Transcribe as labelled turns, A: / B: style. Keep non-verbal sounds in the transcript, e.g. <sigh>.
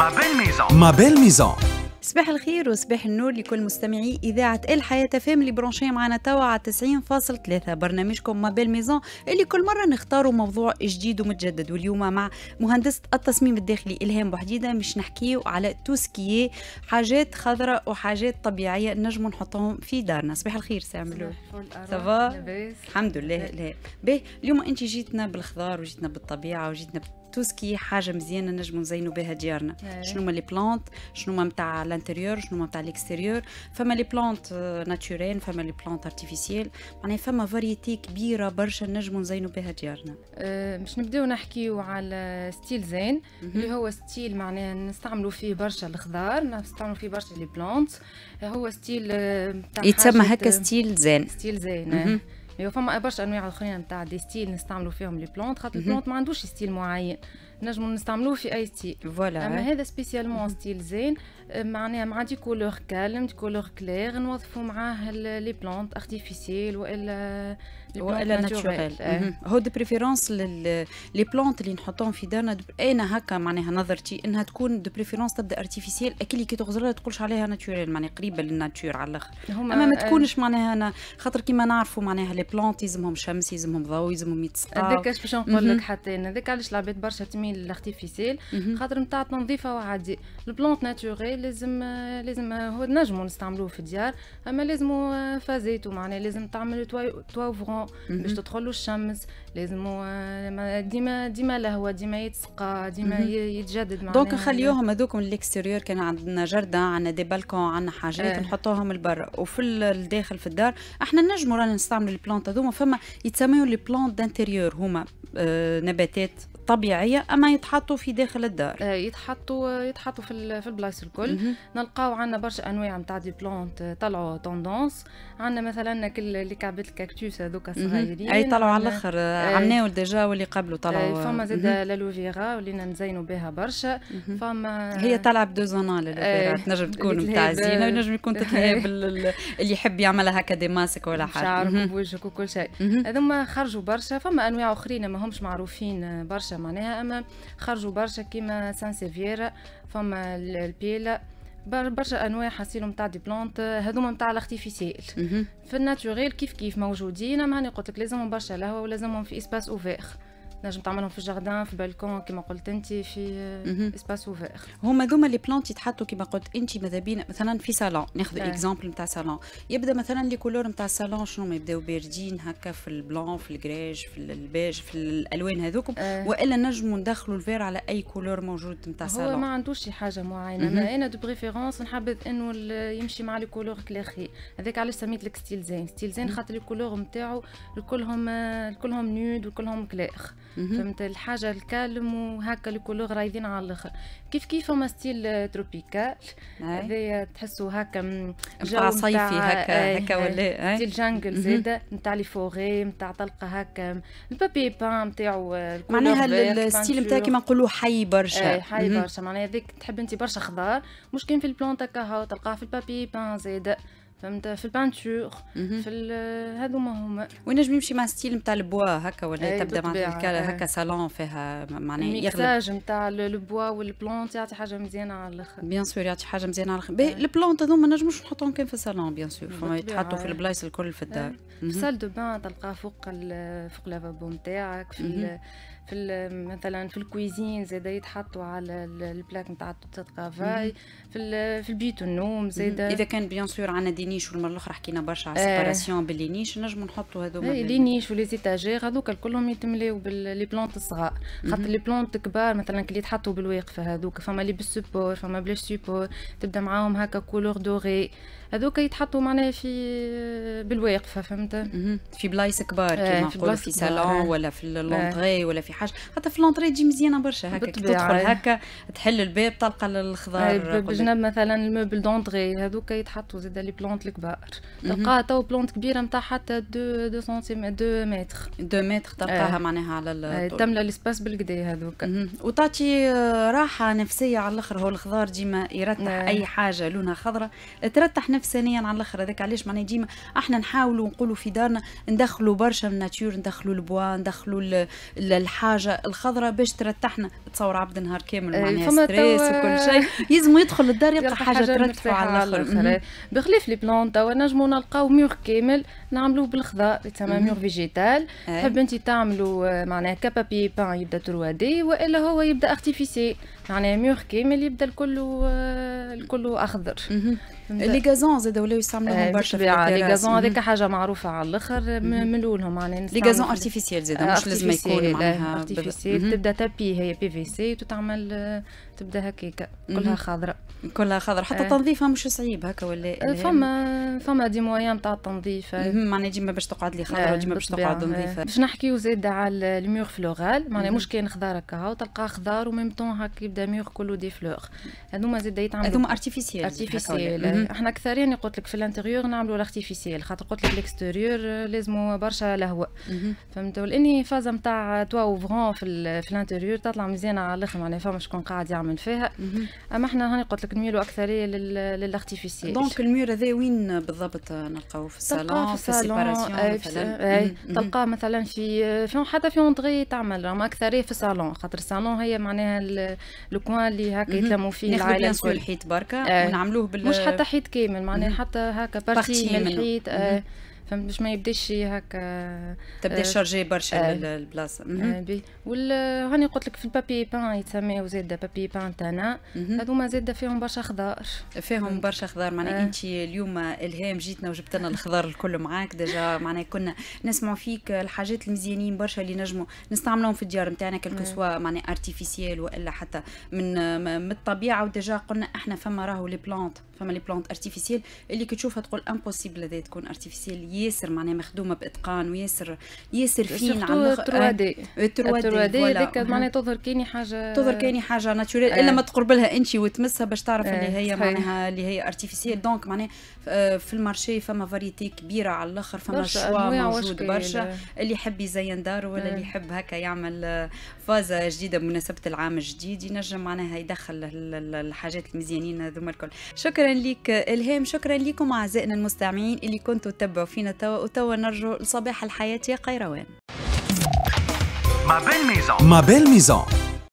A: ما بين ميزون ما بين ميزون صباح الخير وصباح النور لكل مستمعي إذاعة الحياة اللي برونشي معنا توا على 90.3 برنامجكم ما بيل ميزون اللي كل مرة نختاروا موضوع جديد ومتجدد واليوم مع مهندسة التصميم الداخلي إلهام بوحديدة مش نحكيو على توسكيي حاجات خضراء وحاجات طبيعية نجم نحطهم في دارنا صباح الخير ساملو صباح الحمد لله لا به اليوم أنت جيتنا بالخضار وجيتنا بالطبيعة وجيتنا تو سكي حاجه مزيانه نجمو نزينو بها ديارنا شنو هما لي بلانت شنو هما نتاع لانتيريور شنو هما نتاع ليكستيريور فما لي بلانت ناتوريل فما لي بلانت ارتيفيسيال معناها فما فاريتي
B: كبيره برشا نجمو نزينو بها ديارنا باش نبداو نحكيو على ستيل زين اللي هو ستيل معناها نستعملوا فيه برشا الخضار نستعملوا فيه برشا لي بلانت هو ستيل آه، يتسمى هكا ستيل زين ستيل زين آه. مي فما برشا انواع اخرين نتاع دي ستيل نستعملوا فيهم لي بلونت خاطر البلونت ما عندوش ستيل معين نجمو نستعملوه في اي ستيل فوالا اما هذا سبيسيالمون ستيل زين معناها مع دي كولور كالم دي كولور كلير نوظفوا معاه لي بلونت ارتيفيسيل والا ولا ناتشورال إيه.
A: هو دي بريفيرونس لي بلونت اللي نحطهم في دارنا انا هكا معناها نظرتي انها تكون دو بريفيرونس تبدا ارتيفيسيال اللي كي تغزر لها تقولش عليها ناتشورال معناها قريبه للناتشور على الاخر اما ما تكونش معناها انا خاطر كيما نعرفوا معناها لي بلونت يلزمهم شمس يلزمهم ضوء يلزمهم يتسقى هذاك اش باش نقول لك
B: حتى انا هذاك علاش العباد برشا تميل للارتيفيسيال خاطر نتاع تنظيفه وعادي البلونت ناتشورال لازم لازم هو نجمو نستعملوه في الديار اما لازمو فازيتو معناها لازم تعمل توافرون لازمو باش تدخلو الشمس لازمو ديما ديما لهوا ديما يتسقى ديما يتجدد معناها دونك نخليوهم
A: هذوكم الاكستيريور كان عندنا جردة عندنا دي بالكون عندنا حاجات اه. نحطوهم لبرا وفي الداخل في الدار احنا نجمو رانا نستعملوا البلانت هذوما فما يتسميو لي بلانت دانتيريور هما آه نباتات طبيعيه اما يتحطوا في
B: داخل الدار آه، يتحطوا يتحطوا في في البلايص الكل نلقاو عندنا برشا انواع نتاع دي بلونت طلعوا توندونس عندنا مثلا كل اللي كعبات الكاكتوس هذوك صغيرين اي طلعوا على الاخر آه، عمناول
A: ديجا واللي قبله آه، طلعوا فما زاد
B: الالوفيرا ولينا نزينوا بها برشا فما هي
A: طلع بدو زونال تنجم تكون نتاع زينه ونجم يكون <laughs> تتلهب اللي يحب يعملها هكا دي ماسك ولا حاجه شعرك
B: وبوجهك وكل شيء هذوما خرجوا برشا فما انواع اخرين همش معروفين برشا معناها اما خرجوا برشا كيما سان سيفيرا فما البيلا برشا انواع حصيلهم نتاع دي بلونت هذوما نتاع الارتيفيسيل في الناتوريل كيف كيف موجودين معني قلت لك لازمهم برشا لهوا ولازمهم في اسباس اوفير نجم تعملهم في الجاردان في بالكون كما قلت انت في اسباس اوفير هما دوما لي بلانت يتحطوا كما قلت انت ماذا بينا مثلا في صالون
A: ناخذ اكزامبل نتاع صالون يبدا مثلا لي كولور نتاع الصالون شنو يبداو باردين هكا في البلون في الكريج في البيج في الالوان هذوكم أه. والا نجموا ندخلوا الفير على اي كولور موجود نتاع صالون هو ما
B: عندوش شي حاجه معينه انا انا دو بريفيرونس نحبذ انه يمشي مع لي كولور كلاخي هذاك علاش سميت لك ستيل زين ستيل زين خاطر لي كولور نتاعو كلهم كلهم نود وكلهم كلاخ فهمت الحاجه الكالم وهكا الكولور رايدين على الاخر كيف كيف فما ستيل تروبيكال نعم. هذايا تحسوا هكا جو صيفي هكا هكا إيه، إيه، ولا إيه؟ ستيل جانجل زاده نتاع لي فوغي نتاع تلقى هكا البابي بان نتاعو آه، معناها الستيل نتاع كيما
A: نقولوا حي برشا حي برشا
B: معناها هذيك تحب انت برشا خضار مش كان في البلونتا هكا تلقاه في البابي بان زاده فهمت في البانتور في ما هما وينجم يمشي مع
A: ستيل نتاع البوا هكا ولا إيه، تبدا مع هكا صالون إيه. فيها معناها الميكساج
B: نتاع البوا والبلونت يعطي حاجه مزيانه على الاخر
A: بيان سور يعطي حاجه مزيانه على الاخر إيه.
B: البلونت هذوما نجموش
A: نحطهم كان في الصالون بيان سور فما يتحطوا في البلايص الكل في الدار في سال
B: دو بان تلقاه فوق فوق لافابو نتاعك في في مثلا في الكويزين زيد يتحطوا على البلاك نتاع توتات في في البيت النوم زيد اذا كان
A: بيان سور عندنا دي نيش والمره الاخرى حكينا برشا على آه. السيباراسيون باللي نيش نجموا نحطوا هذوما إيه، لي نيش
B: ولي زيتاجير هذوك كلهم يتملاو باللي بلونت الصغار خاطر لي بلونت كبار مثلا كي يتحطوا بالواقفه هذوك فما لي بالسبور فما بلاش سبور تبدا معاهم هكا كولور دوري هذوك يتحطوا معناها في آه، بالواقفه فهمت في بلايص كبار آه، كيما نقولوا في سالون
A: ولا في لونتري ولا في
B: حاجه حتى في لونطري تجي مزيانه برشا هكا تدخل هكا
A: تحل الباب تلقى الخضار بجنب
B: مثلا الموبل دونطري هذوك يتحطوا زاد لي بلونت الكبار تلقاها تو بلونت كبيره نتاع حتى 2 سنتيمتر 2 متر 2 متر تلقاها معناها
A: على تملى
B: السباس بالكدا هذوك وتعطي
A: آه، راحه نفسيه على الاخر هو الخضار ديما يرتح اي حاجه لونها خضراء ترتح نفسانيا على الاخر هذاك علاش معناها ديما احنا نحاولوا نقولوا في دارنا ندخلوا برشا من الناتور ندخلوا البوا ندخلوا الحاجة الحاجه الخضراء باش ترتحنا تصور عبد النهار
B: كامل معناها ستريس وكل شيء يلزم يدخل للدار يلقى حاجه ترتحه على الاخر بخلاف لي بلون توا نجمو نلقاو ميور كامل نعملوه بالخضار يور فيجيتال إيه. تحب انت تعملوا معناها كابابي بان يبدا 3 دي والا هو يبدا ارتيفيسي معناها ميور كامل يبدا الكل آه، الكل اخضر لي غازون زاد ولاو يستعملوهم آه، برشا في لي غازون هذيك حاجه معروفه على الاخر من الاولهم معناها لي غازون ارتيفيسيال زاد مش لازم يكون معناها ارتيفيسيال تبدا تابي هي بي في سي وتعمل
A: آه، تبدا هكاك كلها خضراء كلها خضراء حتى تنظيفها مش صعيب هكا ولا فما
B: فما دي مويان تاع التنظيف معناها ديما باش تقعد لي خضره آه، ديما باش تقعد نظيفه آه. باش نحكيو زاد على الميور فلوغال معناها مش كان خضار هكا تلقاه خضار وميم طون هكا يبدا ميور كله دي فلوغ هذوما زاد يتعملوا هذوما ارتيفيسيال ارتيفيسيال آه. احنا اكثريا قلت لك في الانتيريور نعملوا الارتيفيسيال خاطر قلت لك الاكستيريور لازم برشا لهواء فهمت لاني فازه نتاع توا اوفرون في, في الانتيريور تطلع مزيانه على الاخر معناها فما شكون قاعد يعمل فيها اما احنا هاني قلت لك نميلوا اكثريه للارتيفيسيال دونك الميور هذا وين بالضبط نلقاوه في الصالون سالون إيه، تلقاه مثلا في في حتى في اونتري تعمل راهم اكثريه في الصالون خاطر الصالون هي معناها الكوان اللي هكا يتلموا فيه العائله ناخذ الحيط بركه إيه. ونعملوه بال مش حتى حيط كامل معناها حتى هكا بارتي من الحيط فهمت باش ما يبداش هكا تبدا آه، شارجي
A: برشا آه البلاصه آه
B: وهاني قلت لك في البابي بان يتسميو زاده بابي بان تانا هذوما زاده فيهم برشا خضار فيهم آه. برشا خضار معناها آه. انت
A: اليوم الهام جيتنا وجبت لنا الخضار الكل معاك ديجا معناها كنا نسمعوا فيك الحاجات المزيانين برشا اللي نجموا نستعملوهم في الديار نتاعنا كلكو سوا معناها ارتيفيسيال والا حتى من من الطبيعه وديجا قلنا احنا فما راهو لي بلانت فما لي بلانت ارتيفيسيال اللي كي تشوفها تقول امبوسيبل هذا تكون ارتيفيسيال ياسر معناها مخدومه باتقان وياسر ياسر فين على التروا دي دي معناها
B: تظهر كاني حاجه تظهر كاني
A: حاجه ناتشورال آه. الا ما تقرب لها انت وتمسها باش تعرف آه، اللي هي معناها اللي هي ارتيفيسيال دونك معناها آه، في المارشي فما فاريتي كبيره على الاخر فما شوا موجود برشا اللي يحب يزين داره ولا اللي يحب هكا يعمل فاز جديده بمناسبه العام الجديد ينجم معناها يدخل الحاجات المزيانين هذوما الكل شكرا لك الهام شكرا لكم اعزائنا المستمعين اللي كنتوا تتبعوا فينا توا وتوا نرجو لصباح الحياه يا قيروان ما بين ميزان ما بين ميزان